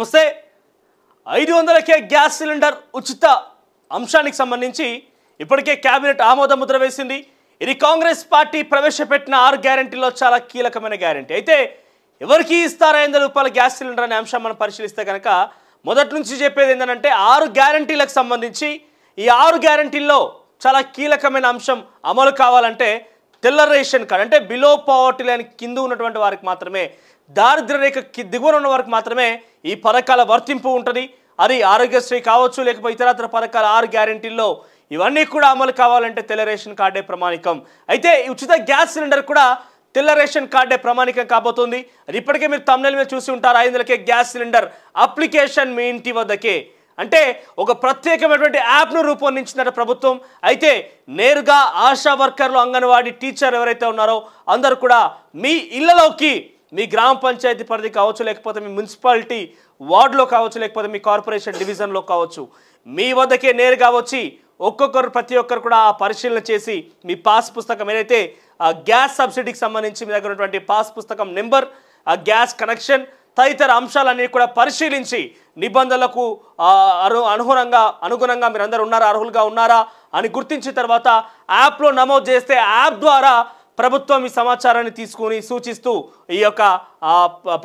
నమస్తే ఐదు వందలకే గ్యాస్ సిలిండర్ ఉచిత అంశానికి సంబంధించి ఇప్పటికే కేబినెట్ ఆమోద ముద్ర వేసింది ఇది కాంగ్రెస్ పార్టీ ప్రవేశపెట్టిన ఆరు గ్యారంటీలో చాలా కీలకమైన గ్యారంటీ అయితే ఎవరికి ఇస్తారా ఐదు రూపాయల గ్యాస్ సిలిండర్ అనే అంశం మనం పరిశీలిస్తే కనుక మొదటి నుంచి చెప్పేది ఏంటంటే ఆరు గ్యారంటీలకు సంబంధించి ఈ ఆరు గ్యారంటీల్లో చాలా కీలకమైన అంశం అమలు కావాలంటే తెల్ల రేషన్ కార్డు అంటే బిలో పావర్టీ లైన్ కింద ఉన్నటువంటి వారికి మాత్రమే దారిద్ర రేఖ దిగువన ఉన్న వారికి మాత్రమే ఈ పథకాల వర్తింపు ఉంటుంది అది ఆరోగ్యశ్రీ కావచ్చు లేకపోతే ఇతరత్ర పథకాల ఆరు గ్యారంటీల్లో ఇవన్నీ కూడా అమలు కావాలంటే తెల్ల రేషన్ కార్డే ప్రమాణికం అయితే ఉచిత గ్యాస్ సిలిండర్ కూడా తెల్ల రేషన్ కార్డే ప్రమాణికం కాబోతుంది అది ఇప్పటికే మీరు తమిళ మీద చూసి ఉంటారు ఐదులకే గ్యాస్ సిలిండర్ అప్లికేషన్ మీ ఇంటి వద్దకే అంటే ఒక ప్రత్యేకమైనటువంటి యాప్ను రూపొందించిందట ప్రభుత్వం అయితే నేరుగా ఆశా వర్కర్లు అంగన్వాడీ టీచర్ ఎవరైతే ఉన్నారో అందరు కూడా మీ ఇళ్లలోకి మీ గ్రామ పంచాయతీ పరిధి కావచ్చు లేకపోతే మీ మున్సిపాలిటీ వార్డులో కావచ్చు లేకపోతే మీ కార్పొరేషన్ డివిజన్లో కావచ్చు మీ వద్దకే నేరుగా వచ్చి ఒక్కొక్కరు ప్రతి ఒక్కరు కూడా ఆ పరిశీలన చేసి మీ పాస్ పుస్తకం ఏదైతే ఆ గ్యాస్ సబ్సిడీకి సంబంధించి మీ దగ్గర ఉన్నటువంటి పాస్ పుస్తకం నెంబర్ ఆ గ్యాస్ కనెక్షన్ తదితర అంశాలన్నీ కూడా పరిశీలించి నిబంధనలకు అను అనుగుణంగా అనుగుణంగా అందరు ఉన్నారా అర్హులుగా ఉన్నారా అని గుర్తించిన తర్వాత యాప్లో నమోదు చేస్తే యాప్ ద్వారా ప్రభుత్వం ఈ సమాచారాన్ని తీసుకుని సూచిస్తూ ఈ యొక్క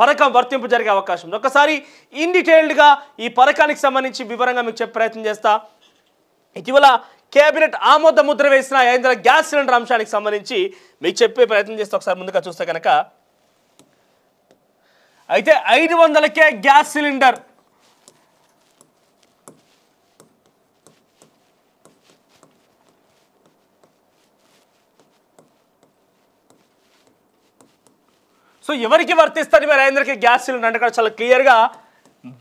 పథకం వర్తింపు జరిగే అవకాశం ఉంది ఒకసారి ఇన్ డీటెయిల్డ్గా ఈ పథకానికి సంబంధించి వివరంగా మీకు చెప్పే ప్రయత్నం చేస్తా ఇటీవల కేబినెట్ ఆమోద ముద్ర వేసిన ఏంద్ర గ్యాస్ సిలిండర్ అంశానికి సంబంధించి మీకు చెప్పే ప్రయత్నం చేస్తే ఒకసారి ముందుగా చూస్తే కనుక అయితే ఐదు వందలకే గ్యాస్ సిలిండర్ సో ఎవరికి వర్తిస్తారు వీరందరికీ గ్యాస్ సిలిండర్ అంటే చాలా క్లియర్గా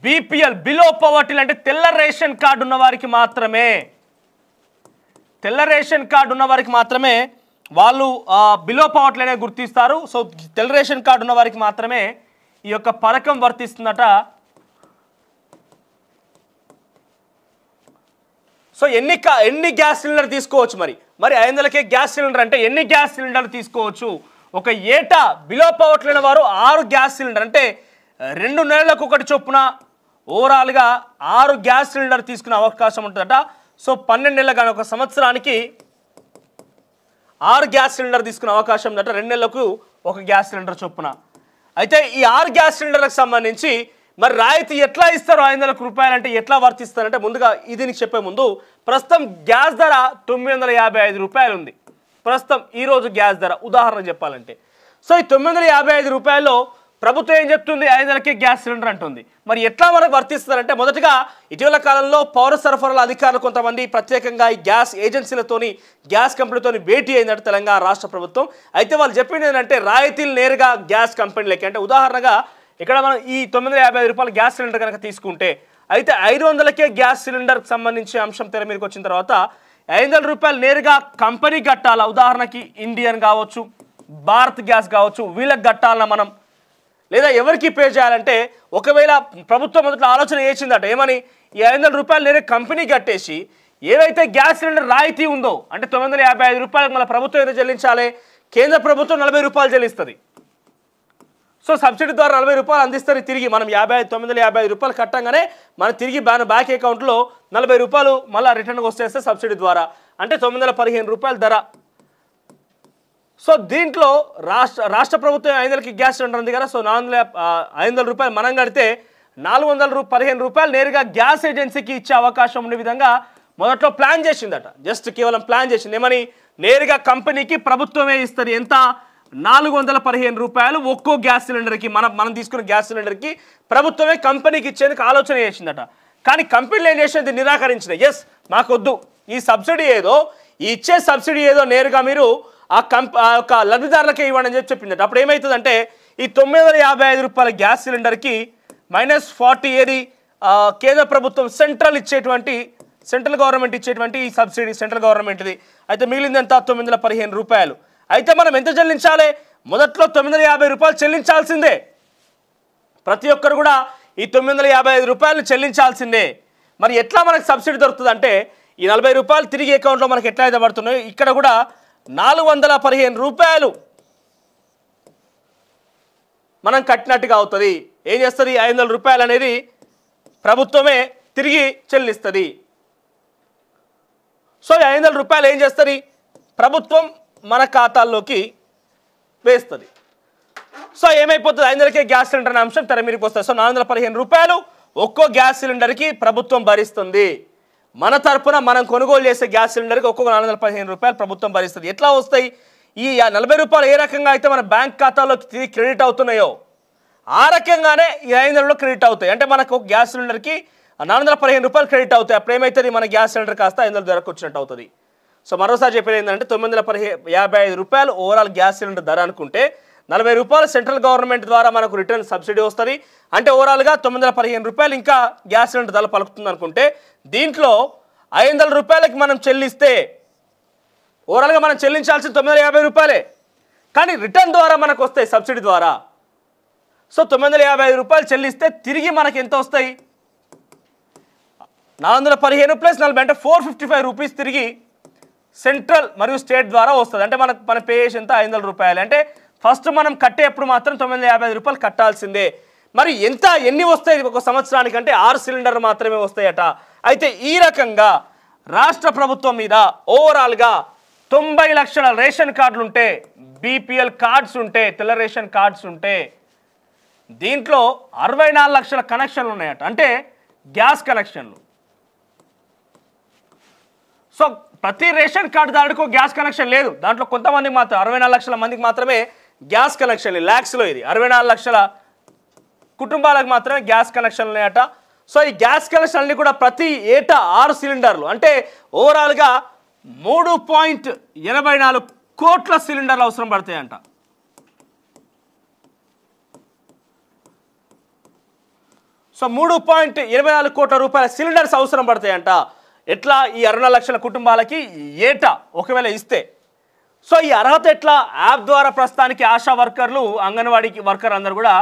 బీపీఎల్ బిలో పవర్టీ అంటే తెల్ల రేషన్ కార్డు ఉన్న వారికి మాత్రమే తెల్ల రేషన్ కార్డు ఉన్న వారికి మాత్రమే వాళ్ళు బిలో అనేది గుర్తిస్తారు సో తెల్ల రేషన్ కార్డు ఉన్న వారికి మాత్రమే ఈ యొక్క పథకం వర్తిస్తుందట సో ఎన్ని ఎన్ని గ్యాస్ సిలిండర్ తీసుకోవచ్చు మరి మరి ఐదు గ్యాస్ సిలిండర్ అంటే ఎన్ని గ్యాస్ సిలిండర్లు తీసుకోవచ్చు ఒక ఏటా బిలో పవట్లైన వారు ఆరు గ్యాస్ సిలిండర్ అంటే రెండు నెలలకు ఒకటి చొప్పున ఓవరాల్గా ఆరు గ్యాస్ సిలిండర్ తీసుకునే అవకాశం ఉంటుందట సో పన్నెండు నెలలు కానీ ఒక సంవత్సరానికి ఆరు గ్యాస్ సిలిండర్ తీసుకునే అవకాశం ఉందట రెండు నెలలకు ఒక గ్యాస్ సిలిండర్ చొప్పున అయితే ఈ ఆరు గ్యాస్ సిలిండర్లకు సంబంధించి మరి రాయితీ ఎట్లా ఇస్తారు ఐదు వందల రూపాయలు అంటే ఎట్లా వర్తిస్తారంటే ముందుగా ఇది చెప్పే ముందు ప్రస్తుతం గ్యాస్ ధర తొమ్మిది వందల యాభై ఐదు రూపాయలు ఉంది ప్రస్తుతం ఈరోజు గ్యాస్ ధర ఉదాహరణ చెప్పాలంటే సో ఈ తొమ్మిది వందల యాభై ఐదు రూపాయల్లో ప్రభుత్వం ఏం చెప్తుంది ఐదు నెలలకే గ్యాస్ సిలిండర్ అంటుంది మరి ఎట్లా మనకు వర్తిస్తారంటే మొదటగా ఇటీవల కాలంలో పౌర సరఫరాల అధికారులు కొంతమంది ప్రత్యేకంగా ఈ గ్యాస్ ఏజెన్సీలతోని గ్యాస్ కంపెనీతోని భేటీ అయిందట తెలంగాణ రాష్ట్ర ప్రభుత్వం అయితే వాళ్ళు చెప్పింది ఏంటంటే రాయితీలు నేరుగా గ్యాస్ కంపెనీలకి అంటే ఉదాహరణగా ఇక్కడ మనం ఈ తొమ్మిది యాభై ఐదు రూపాయల గ్యాస్ సిలిండర్ కనుక తీసుకుంటే అయితే ఐదు వందలకే గ్యాస్ సిలిండర్కి సంబంధించిన అంశం తెర మీదకి వచ్చిన తర్వాత ఐదు వందల రూపాయలు నేరుగా కంపెనీ కట్టాలా ఉదాహరణకి ఇండియన్ కావచ్చు భారత్ గ్యాస్ కావచ్చు వీళ్ళకి కట్టాలన్నా మనం లేదా ఎవరికి పే చేయాలంటే ఒకవేళ ప్రభుత్వం మొదట్లో ఆలోచన చేసిందట ఏమని ఈ ఐదు వందల రూపాయలు నేరుగా కంపెనీ కట్టేసి ఏదైతే గ్యాస్ సిలిండర్ రాయితీ ఉందో అంటే తొమ్మిది వందల యాభై ఐదు రూపాయలకు మన ప్రభుత్వం ఏదో చెల్లించాలి కేంద్ర ప్రభుత్వం నలభై రూపాయలు చెల్లిస్తుంది సో సబ్సిడీ ద్వారా నలభై రూపాయలు అందిస్తారు తిరిగి మనం యాభై తొమ్మిది వందల యాభై రూపాయలు కట్టంగానే మనం తిరిగి మన బ్యాంక్ అకౌంట్లో నలభై రూపాయలు మళ్ళీ రిటర్న్కి వచ్చేస్తే సబ్సిడీ ద్వారా అంటే తొమ్మిది వందల పదిహేను రూపాయల ధర సో దీంట్లో రాష్ట్ర రాష్ట్ర ప్రభుత్వం ఐదు వందలకి గ్యాస్ సిలిండర్ ఉంది కదా సో నాలుగు వందల ఐదు వందల రూపాయలు మనం కడితే నాలుగు వందల రూ పదిహేను రూపాయలు నేరుగా గ్యాస్ ఏజెన్సీకి ఇచ్చే అవకాశం ఉండే విధంగా మొదట్లో ప్లాన్ చేసిందట జస్ట్ కేవలం ప్లాన్ చేసింది ఏమని నేరుగా కంపెనీకి ప్రభుత్వమే ఇస్తుంది ఎంత నాలుగు వందల పదిహేను రూపాయలు ఒక్కో గ్యాస్ సిలిండర్కి మనం మనం తీసుకున్న గ్యాస్ సిలిండర్కి ప్రభుత్వమే కంపెనీకి ఇచ్చేందుకు ఆలోచన చేసిందట కానీ కంపెనీలు ఏం చేసినది నిరాకరించినాయి ఎస్ మాకొద్దు ఈ సబ్సిడీ ఏదో ఇచ్చే సబ్సిడీ ఏదో నేరుగా మీరు ఆ కంప యొక్క లబ్ధిదారులకే ఇవ్వండి అని చెప్పి చెప్పిందట అప్పుడు ఏమవుతుందంటే ఈ తొమ్మిది వందల యాభై ఐదు రూపాయల గ్యాస్ సిలిండర్కి మైనస్ ఫార్టీ ఏది కేంద్ర ప్రభుత్వం సెంట్రల్ ఇచ్చేటువంటి సెంట్రల్ గవర్నమెంట్ ఇచ్చేటువంటి ఈ సబ్సిడీ సెంట్రల్ గవర్నమెంట్ది అయితే మిగిలిందంతా తొమ్మిది వందల పదిహేను రూపాయలు అయితే మనం ఎంత చెల్లించాలి మొదట్లో తొమ్మిది వందల యాభై రూపాయలు చెల్లించాల్సిందే ప్రతి ఒక్కరు కూడా ఈ తొమ్మిది వందల యాభై ఐదు రూపాయలు చెల్లించాల్సిందే మరి ఎట్లా మనకు సబ్సిడీ దొరుకుతుంది అంటే ఈ నలభై రూపాయలు తిరిగి అకౌంట్లో మనకి ఎట్లా అయితే పడుతున్నాయో ఇక్కడ కూడా నాలుగు వందల పదిహేను రూపాయలు మనం కట్టినట్టుగా అవుతుంది ఏం చేస్తుంది ఐదు వందల రూపాయలు అనేది ప్రభుత్వమే తిరిగి చెల్లిస్తుంది సో ఐదు వందల రూపాయలు ఏం చేస్తుంది ప్రభుత్వం మన ఖాతాల్లోకి వేస్తుంది సో ఏమైపోతుంది ఐదులకే గ్యాస్ సిలిండర్ అనే అంశం తెర మీదకి వస్తుంది సో నాలుగు పదిహేను రూపాయలు ఒక్కో గ్యాస్ సిలిండర్కి ప్రభుత్వం భరిస్తుంది మన తరఫున మనం కొనుగోలు చేసే గ్యాస్ సిలిండర్కి ఒక్కొక్క నాలుగు వందల పదిహేను రూపాయలు ప్రభుత్వం భరిస్తుంది ఎట్లా వస్తాయి ఈ నలభై రూపాయలు ఏ రకంగా అయితే మన బ్యాంక్ ఖాతాలోకి తిరిగి క్రెడిట్ అవుతున్నాయో ఆ రకంగానే ఈ ఐదు క్రెడిట్ అవుతాయి అంటే మనకు గ్యాస్ సిలిండర్కి నాలుగు వందల పదిహేను రూపాయలు క్రెడిట్ అవుతాయి అప్పుడు ఏమవుతుంది మన గ్యాస్ సిలిండర్ కాస్త ఐదు వందల ధరకు వచ్చినట్టు అవుతుంది సో మరోసారి చెప్పేది ఏంటంటే తొమ్మిది వందల పదిహే యాభై ఐదు రూపాయలు ఓవరాల్ గ్యాస్ సిలిండర్ ధర అనుకుంటే నలభై రూపాయలు సెంట్రల్ గవర్నమెంట్ ద్వారా మనకు రిటర్న్ సబ్సిడీ వస్తుంది అంటే ఓవరాల్గా తొమ్మిది వందల పదిహేను రూపాయలు ఇంకా గ్యాస్ సిలిండర్ ధర పలుకుతుంది అనుకుంటే దీంట్లో ఐదు వందల రూపాయలకి మనం చెల్లిస్తే ఓవరాల్గా మనం చెల్లించాల్సిన తొమ్మిది వందల యాభై రూపాయలే కానీ రిటర్న్ ద్వారా మనకు వస్తాయి సబ్సిడీ ద్వారా సో తొమ్మిది వందల యాభై ఐదు రూపాయలు చెల్లిస్తే తిరిగి మనకి ఎంత వస్తాయి నాలుగు వందల పదిహేను ప్లస్ నలభై అంటే ఫోర్ ఫిఫ్టీ ఫైవ్ రూపీస్ తిరిగి సెంట్రల్ మరియు స్టేట్ ద్వారా వస్తుంది అంటే మన మన పేస్ ఎంత ఐదు రూపాయలు అంటే ఫస్ట్ మనం కట్టేప్పుడు మాత్రం తొమ్మిది యాభై ఐదు రూపాయలు కట్టాల్సిందే మరి ఎంత ఎన్ని వస్తాయి ఒక సంవత్సరానికి అంటే ఆరు సిలిండర్ మాత్రమే వస్తాయట అయితే ఈ రకంగా రాష్ట్ర ప్రభుత్వం మీద ఓవరాల్గా తొంభై లక్షల రేషన్ కార్డులు ఉంటే బీపీఎల్ కార్డ్స్ ఉంటే తెల్ల రేషన్ కార్డ్స్ ఉంటే దీంట్లో అరవై లక్షల కనెక్షన్లు ఉన్నాయట అంటే గ్యాస్ కనెక్షన్లు సో ప్రతి రేషన్ దాడుకు గ్యాస్ కనెక్షన్ లేదు దాంట్లో కొంతమంది మాత్రం అరవై నాలుగు లక్షల మందికి మాత్రమే గ్యాస్ కనెక్షన్ ల్యాక్స్లో ఇది అరవై నాలుగు లక్షల కుటుంబాలకు మాత్రమే గ్యాస్ కనెక్షన్లు ఉన్నాయట సో ఈ గ్యాస్ కనెక్షన్ని కూడా ప్రతి ఏటా ఆరు సిలిండర్లు అంటే ఓవరాల్గా మూడు పాయింట్ ఎనభై నాలుగు కోట్ల సిలిండర్లు అవసరం పడతాయంట సో మూడు పాయింట్ ఇరవై నాలుగు కోట్ల రూపాయల సిలిండర్స్ అవసరం పడతాయంట ఎట్లా ఈ అరుణ లక్షల కుటుంబాలకి ఏటా ఒకవేళ ఇస్తే సో ఈ అర్హత ఎట్లా యాప్ ద్వారా ప్రస్తుతానికి ఆశా వర్కర్లు అంగన్వాడీ వర్కర్ అందరూ కూడా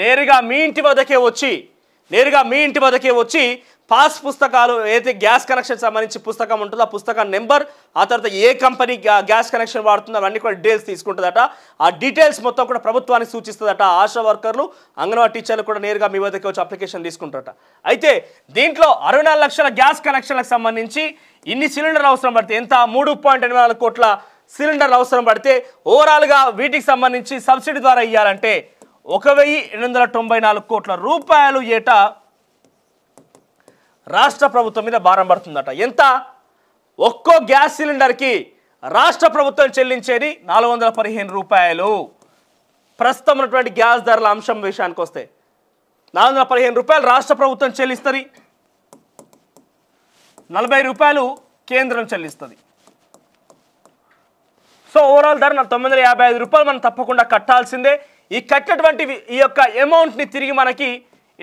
నేరుగా మీ ఇంటి వద్దకే వచ్చి నేరుగా మీ ఇంటి వద్దకే వచ్చి పాస్ పుస్తకాలు ఏదైతే గ్యాస్ కనెక్షన్ సంబంధించి పుస్తకం ఉంటుందో ఆ పుస్తకం నెంబర్ ఆ తర్వాత ఏ కంపెనీ గ్యాస్ కనెక్షన్ వాడుతుందో అవన్నీ కూడా డీటెయిల్స్ తీసుకుంటుందట ఆ డీటెయిల్స్ మొత్తం కూడా ప్రభుత్వానికి సూచిస్తుందట ఆశా వర్కర్లు అంగన్వాడీ టీచర్లు కూడా నేరుగా మీ వద్దకి వచ్చి అప్లికేషన్ తీసుకుంటారట అయితే దీంట్లో అరవై లక్షల గ్యాస్ కనెక్షన్లకు సంబంధించి ఇన్ని సిలిండర్ అవసరం పడితే ఎంత మూడు కోట్ల సిలిండర్లు అవసరం పడితే ఓవరాల్గా వీటికి సంబంధించి సబ్సిడీ ద్వారా ఇవ్వాలంటే ఒక వెయ్యి ఎనిమిది వందల తొంభై నాలుగు కోట్ల రూపాయలు ఏటా రాష్ట్ర ప్రభుత్వం మీద భారం పడుతుందట ఎంత ఒక్కో గ్యాస్ సిలిండర్కి రాష్ట్ర ప్రభుత్వం చెల్లించేది నాలుగు వందల పదిహేను రూపాయలు ప్రస్తుతం ఉన్నటువంటి గ్యాస్ ధరల అంశం విషయానికి వస్తే నాలుగు వందల పదిహేను రూపాయలు రాష్ట్ర ప్రభుత్వం చెల్లిస్తుంది నలభై రూపాయలు కేంద్రం చెల్లిస్తుంది సో ఓవరాల్ ధర తొమ్మిది వందల యాభై ఐదు రూపాయలు మనం తప్పకుండా కట్టాల్సిందే ఈ కట్టినటువంటి ఈ యొక్క అమౌంట్ని తిరిగి మనకి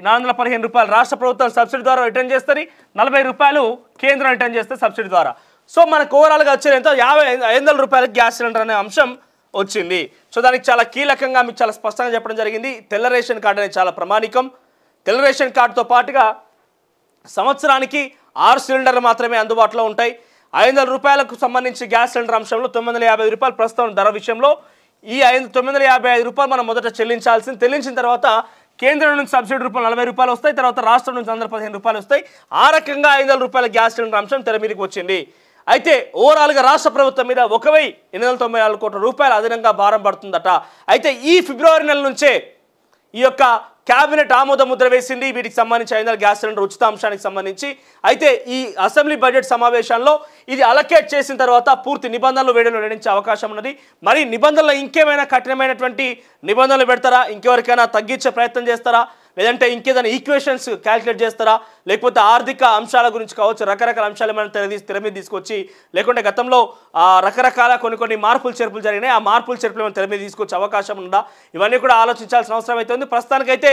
నాలుగు వందల పదిహేను రూపాయలు రాష్ట్ర ప్రభుత్వం సబ్సిడీ ద్వారా రిటర్న్ చేస్తుంది నలభై రూపాయలు కేంద్రం రిటర్న్ చేస్తే సబ్సిడీ ద్వారా సో మనకు ఓవరాల్గా వచ్చేది ఎంతో యాభై ఐదు రూపాయలు గ్యాస్ సిలిండర్ అనే అంశం వచ్చింది సో దానికి చాలా కీలకంగా మీకు చాలా స్పష్టంగా చెప్పడం జరిగింది తెల్ల రేషన్ కార్డు అనేది చాలా ప్రమాణికం తెల్ల రేషన్ కార్డుతో పాటుగా సంవత్సరానికి ఆరు సిలిండర్లు మాత్రమే అందుబాటులో ఉంటాయి ఐదు రూపాయలకు సంబంధించి గ్యాస్ సిలిండర్ అంశంలో తొమ్మిది రూపాయలు ప్రస్తుతం ధర విషయంలో ఈ ఐదు తొమ్మిది వందల యాభై ఐదు రూపాయలు మనం మొదట చెల్లించాల్సింది చెల్లించిన తర్వాత కేంద్రం నుంచి సబ్సిడీ రూపాయలు నలభై రూపాయలు వస్తాయి తర్వాత రాష్ట్రం నుంచి వందల పదిహేను రూపాయలు వస్తాయి ఆ రకంగా ఐదు రూపాయల గ్యాస్ సిలిండర్ అంశం తెర మీదకి వచ్చింది అయితే ఓవరాల్గా రాష్ట్ర ప్రభుత్వం మీద ఒకవై ఎనిమిది వందల తొంభై నాలుగు కోట్ల రూపాయలు అదనంగా భారం పడుతుందట అయితే ఈ ఫిబ్రవరి నెల నుంచే ఈ యొక్క క్యాబినెట్ ఆమోద ముద్ర వేసింది వీటికి సంబంధించి ఐదు గ్యాస్ సిలిండర్ ఉచిత అంశానికి సంబంధించి అయితే ఈ అసెంబ్లీ బడ్జెట్ సమావేశంలో ఇది అలకేట్ చేసిన తర్వాత పూర్తి నిబంధనలు వేడలు నిర్ణయించే అవకాశం ఉన్నది మరి నిబంధనలు ఇంకేమైనా కఠినమైనటువంటి నిబంధనలు పెడతారా ఇంకెవరికైనా తగ్గించే ప్రయత్నం చేస్తారా లేదంటే ఇంకేదైనా ఈక్వేషన్స్ క్యాల్కులేట్ చేస్తారా లేకపోతే ఆర్థిక అంశాల గురించి కావచ్చు రకరకాల అంశాలు మనం తెర తెర మీద తీసుకొచ్చి లేకుంటే గతంలో రకరకాల కొన్ని కొన్ని మార్పులు చేర్పులు జరిగినాయి ఆ మార్పులు చేర్పులు మనం తెర తీసుకొచ్చే అవకాశం ఉందా ఇవన్నీ కూడా ఆలోచించాల్సిన అవసరం అయితే ఉంది ప్రస్తుతానికైతే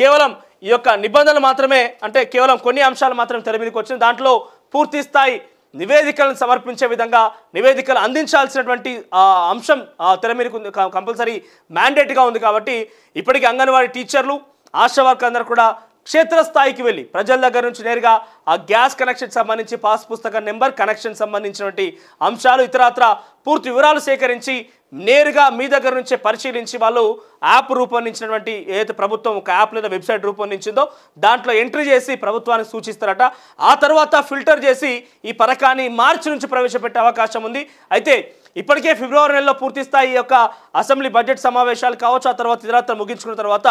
కేవలం ఈ యొక్క నిబంధనలు మాత్రమే అంటే కేవలం కొన్ని అంశాలు మాత్రం తెర మీదకి వచ్చింది దాంట్లో పూర్తి స్థాయి నివేదికలను సమర్పించే విధంగా నివేదికలు అందించాల్సినటువంటి అంశం తెర మీద కంపల్సరీ మ్యాండేట్గా ఉంది కాబట్టి ఇప్పటికీ అంగన్వాడీ టీచర్లు ఆశా కూడా క్షేత్రస్థాయికి వెళ్ళి ప్రజల దగ్గర నుంచి నేరుగా ఆ గ్యాస్ కనెక్షన్ సంబంధించి పాస్ పుస్తక నెంబర్ కనెక్షన్ సంబంధించినటువంటి అంశాలు ఇతరత్ర పూర్తి వివరాలు సేకరించి నేరుగా మీ దగ్గర నుంచే పరిశీలించి వాళ్ళు యాప్ రూపొందించినటువంటి ఏదైతే ప్రభుత్వం ఒక యాప్ లేదా వెబ్సైట్ రూపొందించిందో దాంట్లో ఎంట్రీ చేసి ప్రభుత్వానికి సూచిస్తారట ఆ తర్వాత ఫిల్టర్ చేసి ఈ పథకాన్ని మార్చి నుంచి ప్రవేశపెట్టే అవకాశం ఉంది అయితే ఇప్పటికే ఫిబ్రవరి నెలలో పూర్తిస్థాయి యొక్క అసెంబ్లీ బడ్జెట్ సమావేశాలు కావచ్చు ఆ తర్వాత ఇతరత్ర ముగించుకున్న తర్వాత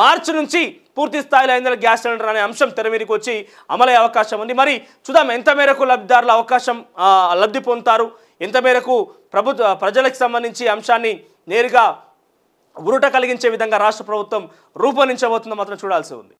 మార్చి నుంచి పూర్తి స్థాయిలో ఇంధన గ్యాస్ సిలిండర్ అనే అంశం తెరమీరికి వచ్చి అమలయ్యే అవకాశం ఉంది మరి చూద్దాం ఎంత మేరకు లబ్ధిదారుల అవకాశం లబ్ధి పొందుతారు ఎంత మేరకు ప్రభుత్వ ప్రజలకు సంబంధించి అంశాన్ని నేరుగా ఉరుట కలిగించే విధంగా రాష్ట్ర ప్రభుత్వం రూపొందించబోతుందో మాత్రం చూడాల్సి ఉంది